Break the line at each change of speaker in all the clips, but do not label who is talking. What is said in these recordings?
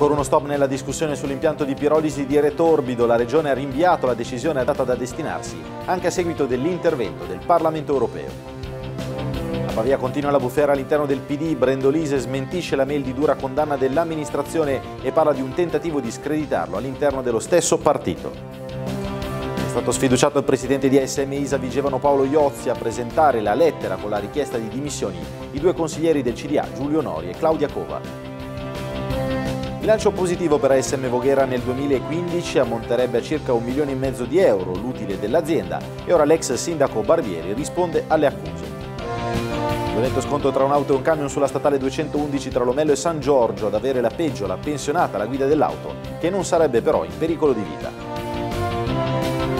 Ancora uno stop nella discussione sull'impianto di pirolisi di Retorbido. La Regione ha rinviato la decisione data da destinarsi anche a seguito dell'intervento del Parlamento europeo. A Pavia continua la bufera all'interno del PD. Brendolise smentisce la mail di dura condanna dell'amministrazione e parla di un tentativo di screditarlo all'interno dello stesso partito. È stato sfiduciato il presidente di ASM ISA Vigevano Paolo Iozzi a presentare la lettera con la richiesta di dimissioni i due consiglieri del CDA Giulio Nori e Claudia Cova. Bilancio positivo per ASM Voghera nel 2015 ammonterebbe a circa un milione e mezzo di euro l'utile dell'azienda e ora l'ex sindaco Barbieri risponde alle accuse. Violento scontro tra un'auto e un camion sulla statale 211 tra Lomello e San Giorgio ad avere la peggio la pensionata alla guida dell'auto, che non sarebbe però in pericolo di vita.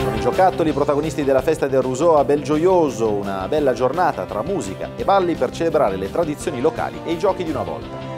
Sono i giocattoli protagonisti della festa del Rousseau a Belgioioso, una bella giornata tra musica e balli per celebrare le tradizioni locali e i giochi di una volta.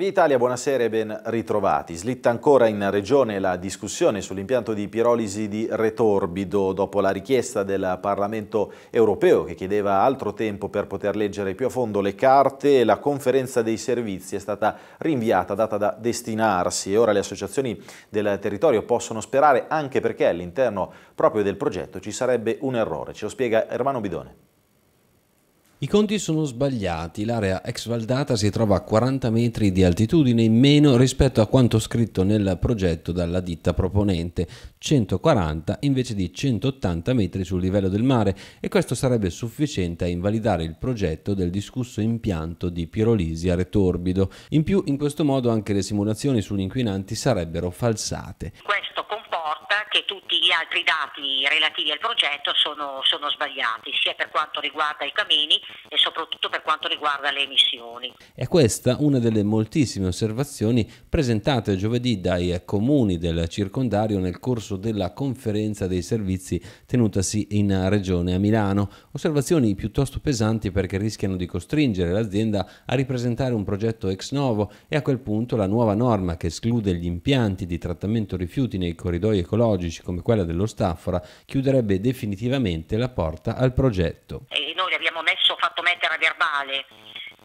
Famiglia Italia, buonasera e ben ritrovati. Slitta ancora in regione la discussione sull'impianto di pirolisi di Retorbido dopo la richiesta del Parlamento europeo che chiedeva altro tempo per poter leggere più a fondo le carte la conferenza dei servizi è stata rinviata, data da destinarsi e ora le associazioni del territorio possono sperare anche perché all'interno proprio del progetto ci sarebbe un errore. Ce lo spiega Ermano Bidone.
I conti sono sbagliati, l'area ex Valdata si trova a 40 metri di altitudine in meno rispetto a quanto scritto nel progetto dalla ditta proponente, 140 invece di 180 metri sul livello del mare e questo sarebbe sufficiente a invalidare il progetto del discusso impianto di Pirolisi a Retorbido. In più in questo modo anche le simulazioni sugli inquinanti sarebbero falsate. Questo
porta che tutti gli altri dati relativi al progetto sono, sono sbagliati, sia per quanto riguarda i camini e soprattutto per quanto
riguarda le emissioni.
È questa una delle moltissime osservazioni presentate giovedì dai comuni del circondario nel corso della conferenza dei servizi tenutasi in Regione a Milano. Osservazioni piuttosto pesanti perché rischiano di costringere l'azienda a ripresentare un progetto ex novo e a quel punto la nuova norma che esclude gli impianti di trattamento rifiuti nei corridoi lavoratori ecologici come quella dello Staffora chiuderebbe definitivamente la porta al progetto.
E noi abbiamo messo, fatto mettere a verbale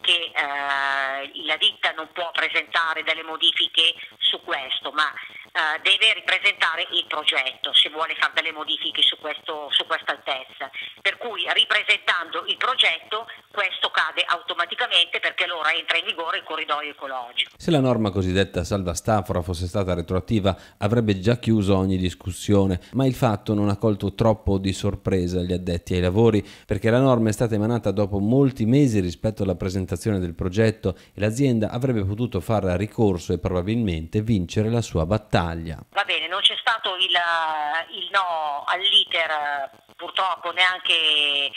che eh, la ditta non può presentare delle modifiche su questo, ma eh, deve ripresentare il progetto se vuole fare delle modifiche su, questo, su questa altezza. Per cui ripresentando il progetto questo cade automaticamente perché allora entra in vigore il corridoio ecologico.
Se la norma cosiddetta salva stafora fosse stata retroattiva avrebbe già chiuso ogni discussione, ma il fatto non ha colto troppo di sorpresa gli addetti ai lavori perché la norma è stata emanata dopo molti mesi rispetto alla presentazione del progetto e l'azienda avrebbe potuto fare ricorso e probabilmente vincere la sua battaglia. Italia.
Va bene, non c'è stato il, il no all'iter eh, purtroppo neanche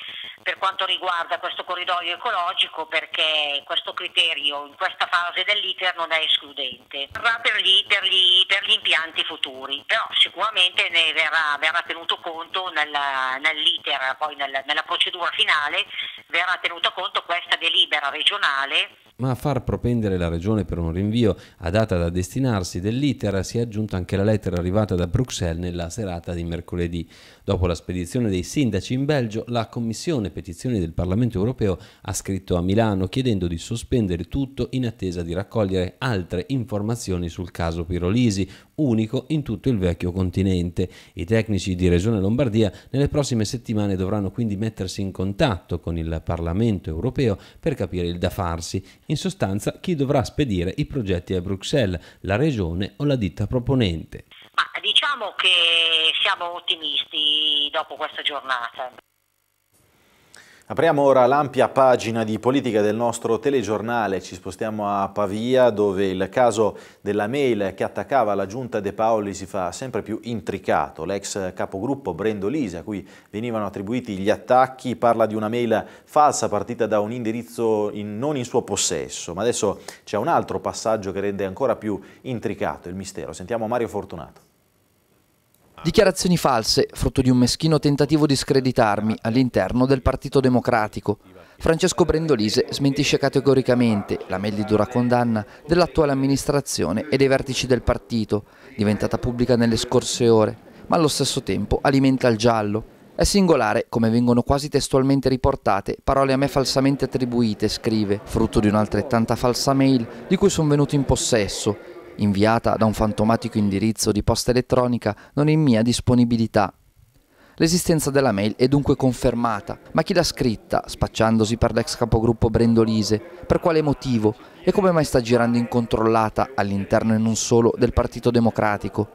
per quanto riguarda questo corridoio ecologico perché questo criterio in questa fase dell'iter non è escludente. Verrà per gli, per gli, per gli impianti futuri, però sicuramente ne verrà, verrà tenuto conto nella, nell'iter, poi nella, nella procedura finale verrà tenuta conto questa delibera regionale
ma a far propendere la Regione per un rinvio a data da destinarsi dell'iter si è aggiunta anche la lettera arrivata da Bruxelles nella serata di mercoledì. Dopo la spedizione Associazione dei Sindaci in Belgio, la Commissione Petizioni del Parlamento Europeo ha scritto a Milano chiedendo di sospendere tutto in attesa di raccogliere altre informazioni sul caso Pirolisi, unico in tutto il vecchio continente. I tecnici di Regione Lombardia nelle prossime settimane dovranno quindi mettersi in contatto con il Parlamento Europeo per capire il da farsi. In sostanza chi dovrà spedire i progetti a Bruxelles, la Regione
o la ditta proponente.
Ma diciamo che siamo ottimisti dopo questa giornata.
Apriamo ora l'ampia pagina di politica del nostro telegiornale, ci spostiamo a Pavia dove il caso della mail che attaccava la giunta De Paoli si fa sempre più intricato. L'ex capogruppo Brendo Lisi a cui venivano attribuiti gli attacchi parla di una mail falsa partita da un indirizzo in, non in suo possesso, ma adesso c'è un altro passaggio che rende ancora più intricato il mistero. Sentiamo Mario Fortunato.
Dichiarazioni false, frutto di un meschino tentativo di screditarmi all'interno del Partito Democratico. Francesco Brendolise smentisce categoricamente la mail di dura condanna dell'attuale amministrazione e dei vertici del partito, diventata pubblica nelle scorse ore, ma allo stesso tempo alimenta il giallo. È singolare come vengono quasi testualmente riportate parole a me falsamente attribuite, scrive, frutto di un'altrettanta falsa mail di cui sono venuto in possesso inviata da un fantomatico indirizzo di posta elettronica non è in mia disponibilità. L'esistenza della mail è dunque confermata, ma chi l'ha scritta, spacciandosi per l'ex capogruppo Brendolise, per quale motivo e come mai sta girando incontrollata all'interno e non solo del Partito Democratico?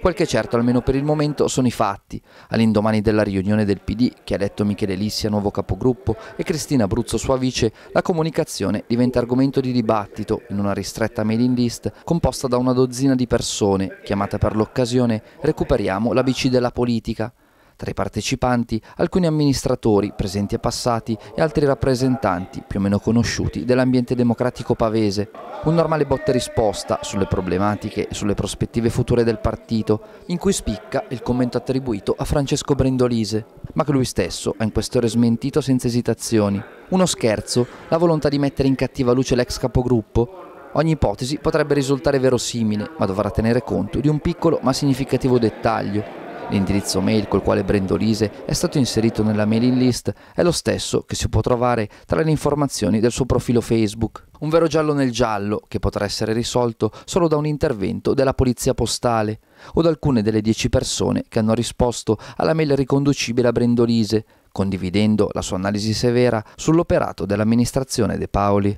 Quel che è certo, almeno per il momento, sono i fatti. All'indomani della riunione del PD, che ha eletto Michele Lissia nuovo capogruppo e Cristina Abruzzo sua vice, la comunicazione diventa argomento di dibattito in una ristretta mailing list composta da una dozzina di persone, chiamata per l'occasione Recuperiamo la BC della politica. Tra i partecipanti alcuni amministratori presenti e passati e altri rappresentanti più o meno conosciuti dell'ambiente democratico pavese. Un normale botte risposta sulle problematiche e sulle prospettive future del partito, in cui spicca il commento attribuito a Francesco Brindolise, ma che lui stesso ha in queste ore smentito senza esitazioni. Uno scherzo, la volontà di mettere in cattiva luce l'ex capogruppo, Ogni ipotesi potrebbe risultare verosimile, ma dovrà tenere conto di un piccolo ma significativo dettaglio, L'indirizzo mail col quale Brendolise è stato inserito nella mailing list è lo stesso che si può trovare tra le informazioni del suo profilo Facebook. Un vero giallo nel giallo che potrà essere risolto solo da un intervento della polizia postale o da alcune delle dieci persone che hanno risposto alla mail riconducibile a Brendolise, condividendo la sua analisi severa sull'operato dell'amministrazione De Paoli.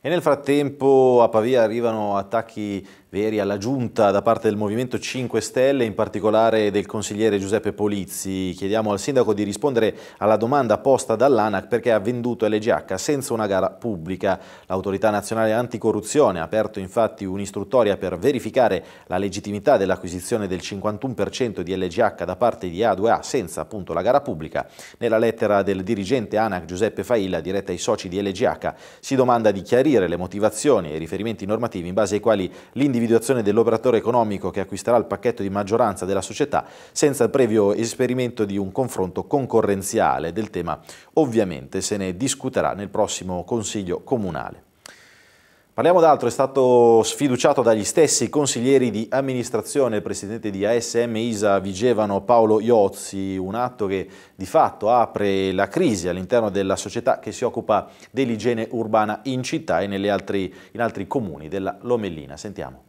E nel frattempo a Pavia arrivano attacchi veri alla giunta da parte del Movimento 5 Stelle, in particolare del consigliere Giuseppe Polizzi. Chiediamo al sindaco di rispondere alla domanda posta dall'ANAC perché ha venduto LGH senza una gara pubblica. L'autorità nazionale anticorruzione ha aperto infatti un'istruttoria per verificare la legittimità dell'acquisizione del 51% di LGH da parte di A2A senza appunto la gara pubblica. Nella lettera del dirigente ANAC Giuseppe Failla diretta ai soci di LGH si domanda di chiarire le motivazioni e i riferimenti normativi in base ai quali l'indirizzo l'individuazione dell'operatore economico che acquisterà il pacchetto di maggioranza della società senza il previo esperimento di un confronto concorrenziale. Del tema ovviamente se ne discuterà nel prossimo Consiglio Comunale. Parliamo d'altro, è stato sfiduciato dagli stessi consiglieri di amministrazione, il presidente di ASM Isa Vigevano Paolo Iozzi, un atto che di fatto apre la crisi all'interno della società che si occupa dell'igiene urbana in città e altri, in altri comuni della Lomellina. Sentiamo.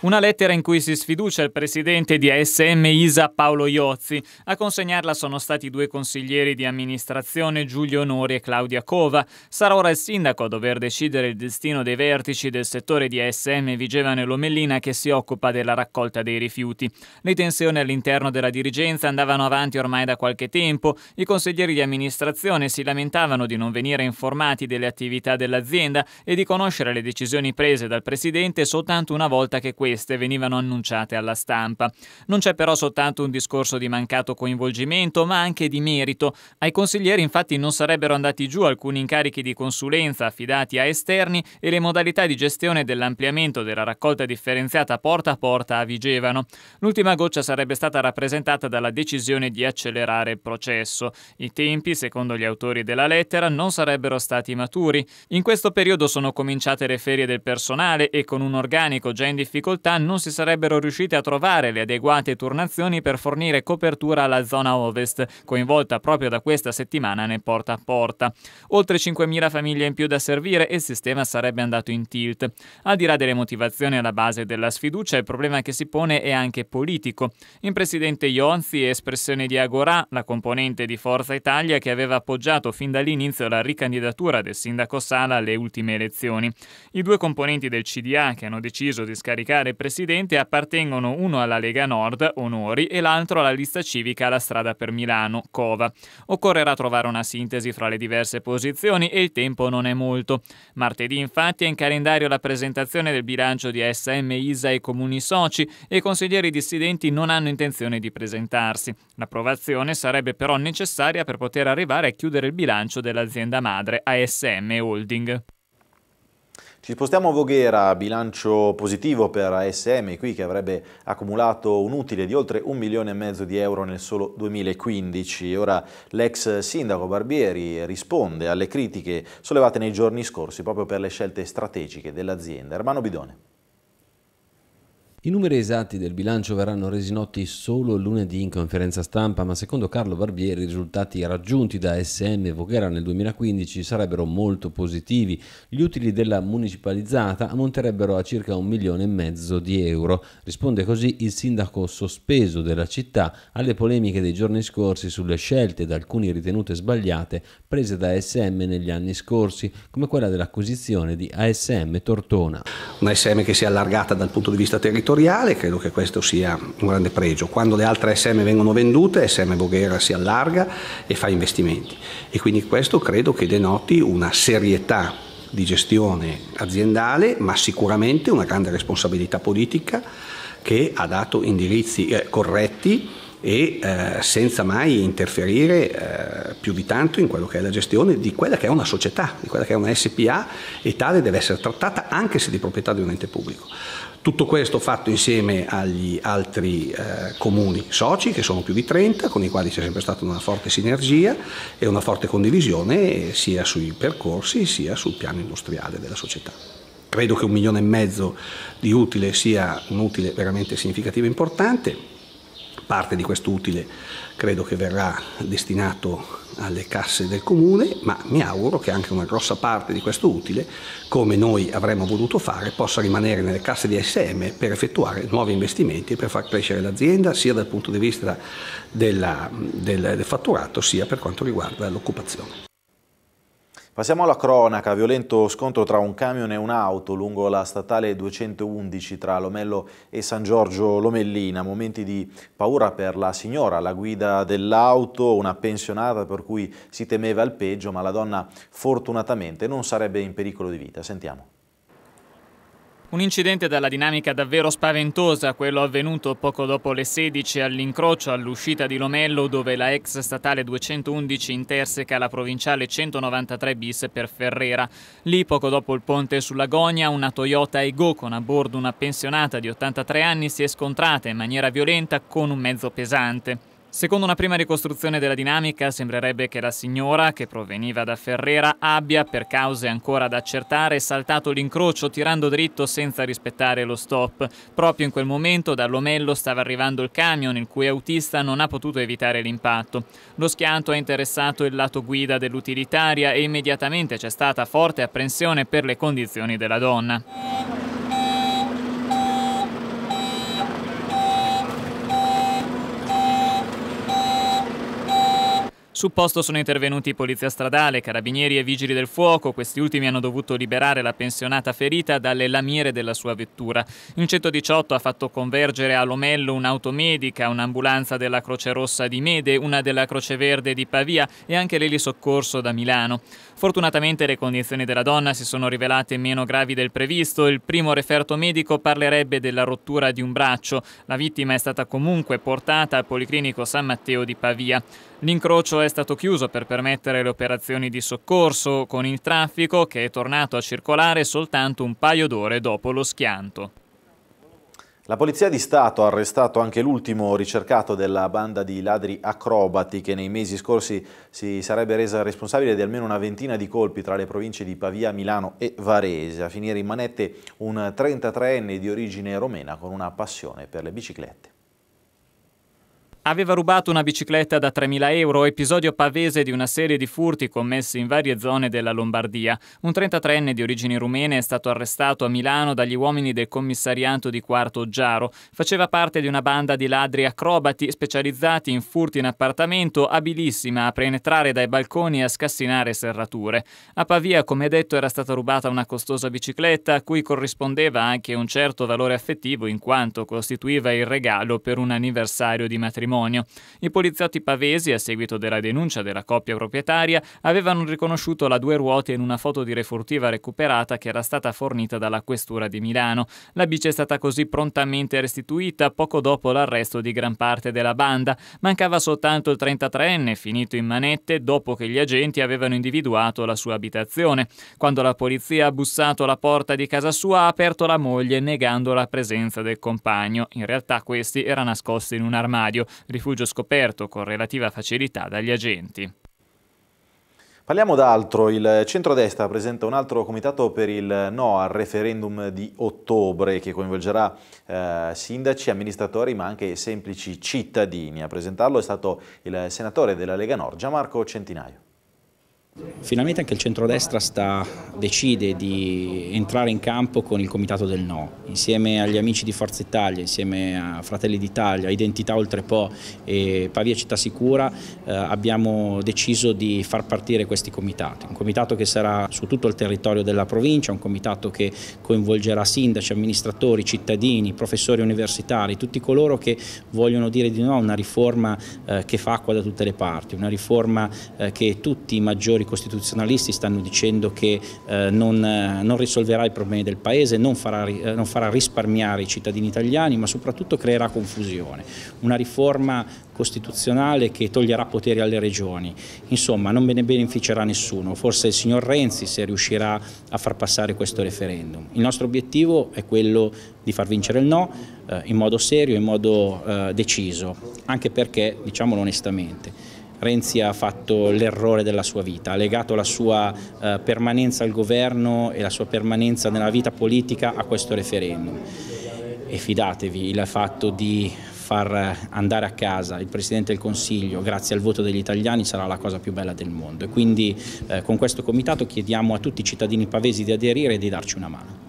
Una lettera in cui si sfiducia il presidente di ASM ISA Paolo Iozzi. A consegnarla sono stati due consiglieri di amministrazione Giulio Onori e Claudia Cova. Sarà ora il sindaco a dover decidere il destino dei vertici del settore di ASM Vigevano e Lomellina che si occupa della raccolta dei rifiuti. Le tensioni all'interno della dirigenza andavano avanti ormai da qualche tempo. I consiglieri di amministrazione si lamentavano di non venire informati delle attività dell'azienda e di conoscere le decisioni prese dal presidente soltanto una volta che questa queste venivano annunciate alla stampa. Non c'è però soltanto un discorso di mancato coinvolgimento, ma anche di merito. Ai consiglieri infatti non sarebbero andati giù alcuni incarichi di consulenza affidati a esterni e le modalità di gestione dell'ampliamento della raccolta differenziata porta a porta avigevano. L'ultima goccia sarebbe stata rappresentata dalla decisione di accelerare il processo. I tempi, secondo gli autori della lettera, non sarebbero stati maturi. In questo periodo sono cominciate le ferie del personale e con un organico già in difficoltà difficoltà non si sarebbero riusciti a trovare le adeguate turnazioni per fornire copertura alla zona ovest, coinvolta proprio da questa settimana nel porta a porta. Oltre 5.000 famiglie in più da servire e il sistema sarebbe andato in tilt. Al di là delle motivazioni alla base della sfiducia, il problema che si pone è anche politico. In presidente Ionzi espressione di Agorà, la componente di Forza Italia che aveva appoggiato fin dall'inizio la ricandidatura del sindaco Sala alle ultime elezioni. I due componenti del CDA che hanno deciso di scaricare nominare presidente appartengono uno alla Lega Nord, Onori, e l'altro alla lista civica La strada per Milano, Cova. Occorrerà trovare una sintesi fra le diverse posizioni e il tempo non è molto. Martedì infatti è in calendario la presentazione del bilancio di SM, ISA e comuni soci e i consiglieri dissidenti non hanno intenzione di presentarsi. L'approvazione sarebbe però necessaria per poter arrivare a chiudere il bilancio dell'azienda madre ASM Holding.
Ci spostiamo a Voghera, bilancio positivo per ASM qui che avrebbe accumulato un utile di oltre un milione e mezzo di euro nel solo 2015. Ora l'ex sindaco Barbieri risponde alle critiche sollevate nei giorni scorsi proprio per le scelte strategiche dell'azienda. Ermano Bidone.
I numeri esatti del bilancio verranno resi noti solo lunedì in conferenza stampa, ma secondo Carlo Barbieri i risultati raggiunti da SM Voghera nel 2015 sarebbero molto positivi. Gli utili della municipalizzata ammonterebbero a circa un milione e mezzo di euro. Risponde così il sindaco sospeso della città alle polemiche dei giorni scorsi sulle scelte da alcuni ritenute sbagliate prese da SM negli anni scorsi, come quella dell'acquisizione di ASM Tortona. Una SM
che si è allargata dal punto di vista territoriale settoriale, credo che questo sia un grande pregio. Quando le altre SM vengono vendute, SM Boghera si allarga e fa investimenti e quindi questo credo che denoti una serietà di gestione aziendale, ma sicuramente una grande responsabilità politica che ha dato indirizzi eh, corretti e eh, senza mai interferire eh, più di tanto in quello che è la gestione di quella che è una società, di quella che è una SPA e tale deve essere trattata anche se di proprietà di un ente pubblico. Tutto questo fatto insieme agli altri eh, comuni soci, che sono più di 30, con i quali c'è sempre stata una forte sinergia e una forte condivisione sia sui percorsi sia sul piano industriale della società. Credo che un milione e mezzo di utile sia un utile veramente significativo e importante. Parte di questo utile credo che verrà destinato alle casse del comune, ma mi auguro che anche una grossa parte di questo utile, come noi avremmo voluto fare, possa rimanere nelle casse di ASM per effettuare nuovi investimenti e per far crescere l'azienda sia dal punto di vista della, del, del fatturato sia per quanto riguarda l'occupazione.
Passiamo alla cronaca, violento scontro tra un camion e un'auto lungo la statale 211 tra Lomello e San Giorgio Lomellina, momenti di paura per la signora, la guida dell'auto, una pensionata per cui si temeva il peggio, ma la donna fortunatamente non sarebbe in pericolo di vita. Sentiamo.
Un incidente dalla dinamica davvero spaventosa, quello avvenuto poco dopo le 16 all'incrocio all'uscita di Lomello dove la ex statale 211 interseca la provinciale 193 bis per Ferrera. Lì poco dopo il ponte sull'Agonia una Toyota Ego con a bordo una pensionata di 83 anni si è scontrata in maniera violenta con un mezzo pesante. Secondo una prima ricostruzione della dinamica, sembrerebbe che la signora, che proveniva da Ferrera, abbia, per cause ancora da accertare, saltato l'incrocio tirando dritto senza rispettare lo stop. Proprio in quel momento dall'omello stava arrivando il camion, il cui autista non ha potuto evitare l'impatto. Lo schianto ha interessato il lato guida dell'utilitaria e immediatamente c'è stata forte apprensione per le condizioni della donna. Sul posto sono intervenuti polizia stradale, carabinieri e vigili del fuoco. Questi ultimi hanno dovuto liberare la pensionata ferita dalle lamiere della sua vettura. In 118 ha fatto convergere a Lomello un'automedica, un'ambulanza della Croce Rossa di Mede, una della Croce Verde di Pavia e anche l'elisoccorso da Milano. Fortunatamente le condizioni della donna si sono rivelate meno gravi del previsto, il primo referto medico parlerebbe della rottura di un braccio, la vittima è stata comunque portata al Policlinico San Matteo di Pavia. L'incrocio è stato chiuso per permettere le operazioni di soccorso, con il traffico che è tornato a circolare soltanto un paio d'ore dopo lo schianto.
La Polizia di Stato ha arrestato anche l'ultimo ricercato della banda di ladri acrobati che nei mesi scorsi si sarebbe resa responsabile di almeno una ventina di colpi tra le province di Pavia, Milano e Varese. A finire in manette un 33enne di origine romena con una passione per le biciclette
aveva rubato una bicicletta da 3.000 euro, episodio pavese di una serie di furti commessi in varie zone della Lombardia. Un 33enne di origini rumene è stato arrestato a Milano dagli uomini del commissariato di Quarto Giaro. Faceva parte di una banda di ladri acrobati specializzati in furti in appartamento, abilissima a penetrare dai balconi e a scassinare serrature. A Pavia, come detto, era stata rubata una costosa bicicletta a cui corrispondeva anche un certo valore affettivo in quanto costituiva il regalo per un anniversario di matrimonio patrimonio. I poliziotti pavesi, a seguito della denuncia della coppia proprietaria, avevano riconosciuto la due ruote in una foto di refurtiva recuperata che era stata fornita dalla questura di Milano. La bici è stata così prontamente restituita poco dopo l'arresto di gran parte della banda. Mancava soltanto il 33enne, finito in manette dopo che gli agenti avevano individuato la sua abitazione. Quando la polizia ha bussato alla porta di casa sua, ha aperto la moglie negando la presenza del compagno. In realtà questi era nascosto in un armadio rifugio scoperto con relativa facilità dagli agenti.
Parliamo d'altro, il centrodestra presenta un altro comitato per il no al referendum di ottobre che coinvolgerà eh, sindaci, amministratori ma anche semplici cittadini. A presentarlo è stato il senatore della Lega Nord Gianmarco Centinaio. Finalmente
anche il centrodestra sta, decide di entrare in campo con il Comitato del No, insieme agli amici di Forza Italia, insieme a Fratelli d'Italia, Identità Oltre Po e Pavia Città Sicura eh, abbiamo deciso di far partire questi comitati, un comitato che sarà su tutto il territorio della provincia, un comitato che coinvolgerà sindaci, amministratori, cittadini, professori universitari, tutti coloro che vogliono dire di no a una riforma eh, che fa acqua da tutte le parti, una riforma eh, che tutti i maggiori costituzionalisti stanno dicendo che eh, non, eh, non, risolverà i problemi del Paese, non farà, eh, non farà risparmiare i cittadini italiani, ma soprattutto creerà confusione. Una riforma costituzionale che toglierà poteri alle regioni. Insomma, non ne beneficerà nessuno, forse il signor Renzi se riuscirà a far passare questo referendum. Il nostro obiettivo è quello di far vincere il no eh, in modo serio, in modo eh, deciso, anche perché, diciamolo onestamente, Renzi ha fatto l'errore della sua vita, ha legato la sua eh, permanenza al governo e la sua permanenza nella vita politica a questo referendum. E fidatevi, il fatto di far andare a casa il Presidente del Consiglio grazie al voto degli italiani sarà la cosa più bella del mondo e quindi eh, con questo comitato chiediamo a tutti i cittadini pavesi di aderire e di darci una mano.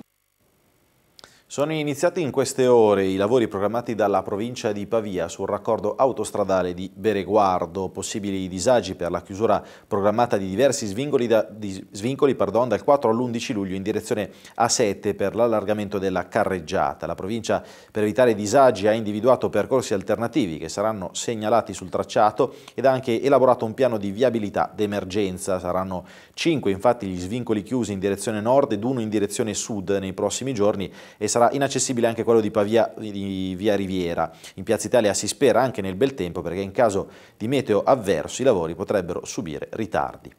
Sono iniziati in queste ore i lavori programmati dalla provincia di Pavia sul raccordo autostradale di Bereguardo, possibili disagi per la chiusura programmata di diversi svincoli, da, di, svincoli pardon, dal 4 all'11 luglio in direzione A7 per l'allargamento della carreggiata. La provincia per evitare disagi ha individuato percorsi alternativi che saranno segnalati sul tracciato ed ha anche elaborato un piano di viabilità d'emergenza. Saranno 5 infatti gli svincoli chiusi in direzione nord ed uno in direzione sud nei prossimi giorni e saranno sarà inaccessibile anche quello di Pavia di Via Riviera. In Piazza Italia si spera anche nel bel tempo perché in caso di meteo avverso i lavori potrebbero subire ritardi.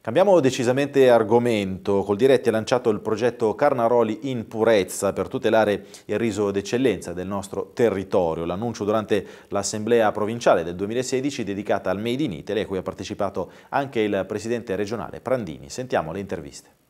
Cambiamo decisamente argomento. Col Diretti ha lanciato il progetto Carnaroli in purezza per tutelare il riso d'eccellenza del nostro territorio. L'annuncio durante l'assemblea provinciale del 2016 dedicata al Made in Italy a cui ha partecipato anche il presidente regionale Prandini. Sentiamo le interviste.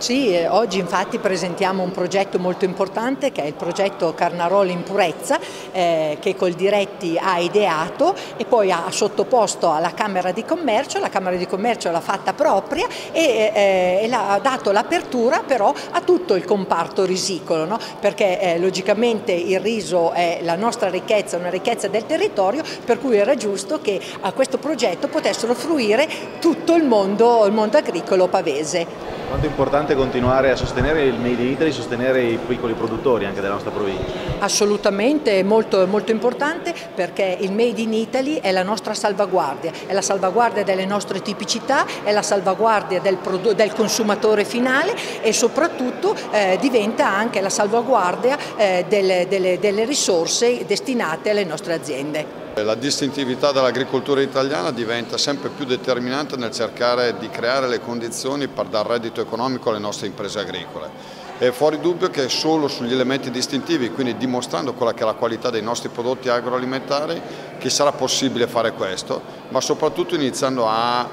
Sì, oggi infatti presentiamo un progetto molto importante che è il progetto Carnaroli in purezza eh, che Coldiretti ha ideato e poi ha sottoposto alla Camera di Commercio, la Camera di Commercio l'ha fatta propria e, eh, eh e ha dato l'apertura però a tutto il comparto risicolo no? perché eh, logicamente il riso è la nostra ricchezza, una ricchezza del territorio per cui era giusto che a questo progetto potessero fruire tutto il mondo, il mondo agricolo pavese.
Quanto è importante continuare a sostenere il Made in Italy, sostenere i piccoli produttori anche della nostra provincia?
Assolutamente, è molto, molto importante perché il Made in Italy è la nostra salvaguardia, è la salvaguardia delle nostre tipicità, è la salvaguardia del, del consumatore finale e soprattutto eh, diventa anche la salvaguardia eh, delle, delle, delle risorse destinate alle nostre aziende.
La distintività dell'agricoltura italiana diventa sempre più determinante nel cercare di creare le condizioni per dar reddito economico alle nostre imprese agricole. È fuori dubbio che solo sugli elementi distintivi, quindi dimostrando quella che è la qualità dei nostri prodotti agroalimentari, che sarà possibile fare questo, ma soprattutto iniziando a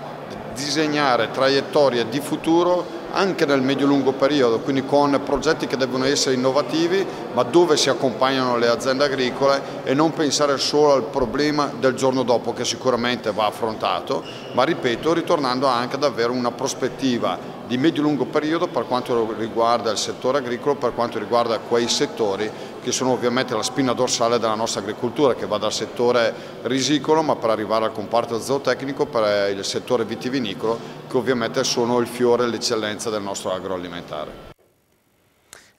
disegnare traiettorie di futuro anche nel medio-lungo periodo, quindi con progetti che devono essere innovativi ma dove si accompagnano le aziende agricole e non pensare solo al problema del giorno dopo che sicuramente va affrontato, ma ripeto ritornando anche ad avere una prospettiva di medio-lungo periodo per quanto riguarda il settore agricolo, per quanto riguarda quei settori che sono ovviamente la spina dorsale della nostra agricoltura che va dal settore risicolo ma per arrivare al comparto zootecnico per eh, il settore vitivinicolo che ovviamente sono il fiore e l'eccellenza del nostro agroalimentare.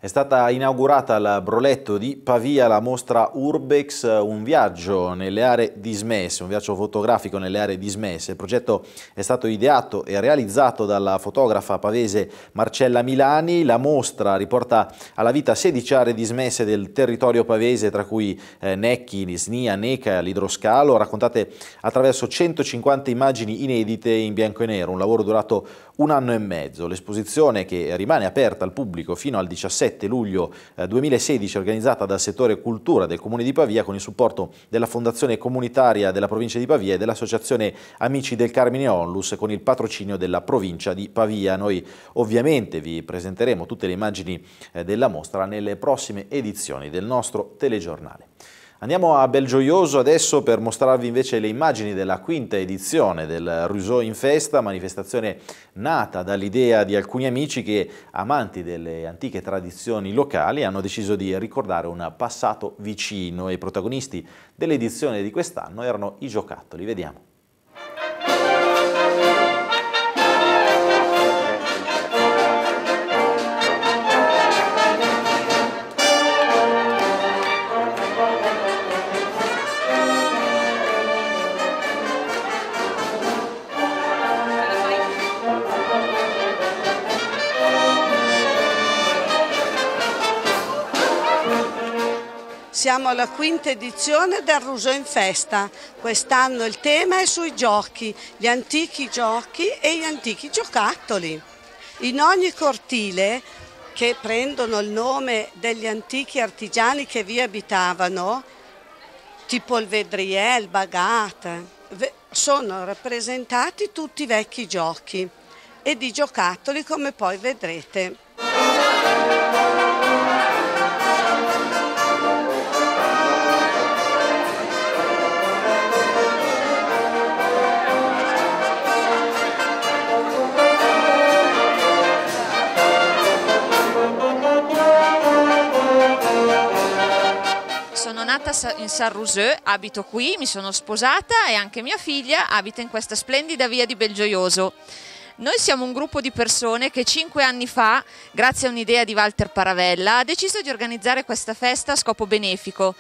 È stata inaugurata al Broletto di Pavia la mostra Urbex, un viaggio nelle aree dismesse, un viaggio fotografico nelle aree dismesse. Il progetto è stato ideato e realizzato dalla fotografa pavese Marcella Milani. La mostra riporta alla vita 16 aree dismesse del territorio pavese, tra cui eh, Necchi, Nisnia, Neca, l'Idroscalo, raccontate attraverso 150 immagini inedite in bianco e nero, un lavoro durato un anno e mezzo. L'esposizione, che rimane aperta al pubblico fino al 17 17 luglio 2016 eh, organizzata dal settore cultura del Comune di Pavia con il supporto della Fondazione Comunitaria della Provincia di Pavia e dell'Associazione Amici del Carmine Onlus con il patrocinio della Provincia di Pavia. Noi ovviamente vi presenteremo tutte le immagini eh, della mostra nelle prossime edizioni del nostro telegiornale. Andiamo a Belgioioso adesso per mostrarvi invece le immagini della quinta edizione del Rousseau in Festa, manifestazione nata dall'idea di alcuni amici che, amanti delle antiche tradizioni locali, hanno deciso di ricordare un passato vicino e i protagonisti dell'edizione di quest'anno erano i giocattoli. Vediamo.
Siamo alla quinta edizione del Ruso in Festa. Quest'anno il tema è sui giochi, gli antichi giochi e gli antichi giocattoli. In ogni cortile, che prendono il nome degli antichi artigiani che vi abitavano, tipo il Vedriel, il Bagat, sono rappresentati tutti i vecchi giochi e di giocattoli come poi vedrete.
nata in Sarruseux, abito qui, mi sono sposata e anche mia figlia abita in questa splendida via di Belgioioso. Noi siamo un gruppo di persone che cinque anni fa, grazie a un'idea di Walter Paravella, ha deciso di organizzare questa festa a scopo benefico.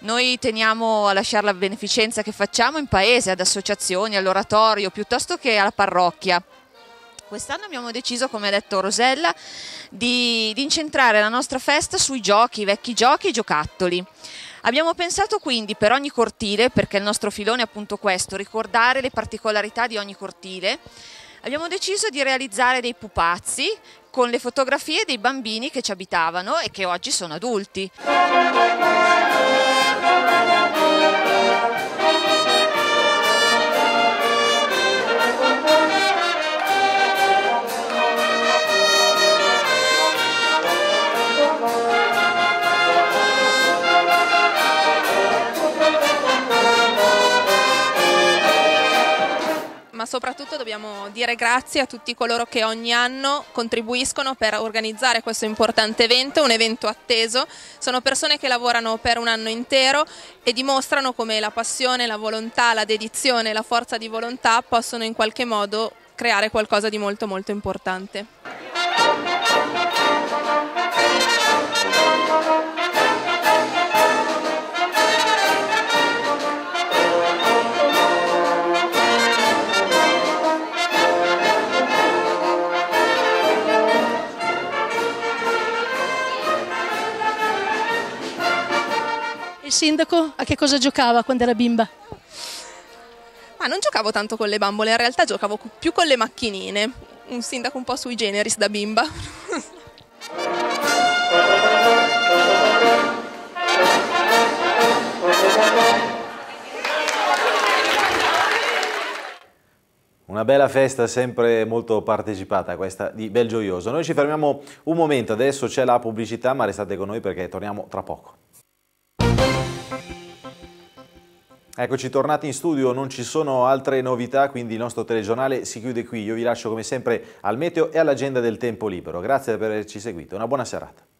Noi teniamo a lasciare la beneficenza che facciamo in paese, ad associazioni, all'oratorio, piuttosto che alla parrocchia. Quest'anno abbiamo deciso, come ha detto Rosella, di, di incentrare la nostra festa sui giochi, i vecchi giochi e giocattoli. Abbiamo pensato quindi per ogni cortile, perché il nostro filone è appunto questo, ricordare le particolarità di ogni cortile, abbiamo deciso di realizzare dei pupazzi con le fotografie dei bambini che ci abitavano e che oggi sono adulti.
soprattutto dobbiamo dire grazie a tutti coloro che ogni anno contribuiscono per organizzare questo importante evento, un evento atteso. Sono persone che lavorano per un anno intero e dimostrano come la passione, la volontà, la dedizione, la forza di volontà possono in qualche modo creare qualcosa di molto molto importante. Il sindaco a che cosa giocava quando era bimba? Ma non giocavo tanto con le bambole, in realtà giocavo più con le macchinine. Un sindaco un po' sui generis da bimba.
Una bella festa sempre molto partecipata questa di Belgioioso. Noi ci fermiamo un momento, adesso c'è la pubblicità ma restate con noi perché torniamo tra poco. Eccoci tornati in studio, non ci sono altre novità, quindi il nostro telegiornale si chiude qui. Io vi lascio come sempre al meteo e all'agenda del tempo libero. Grazie per averci seguito, una buona serata.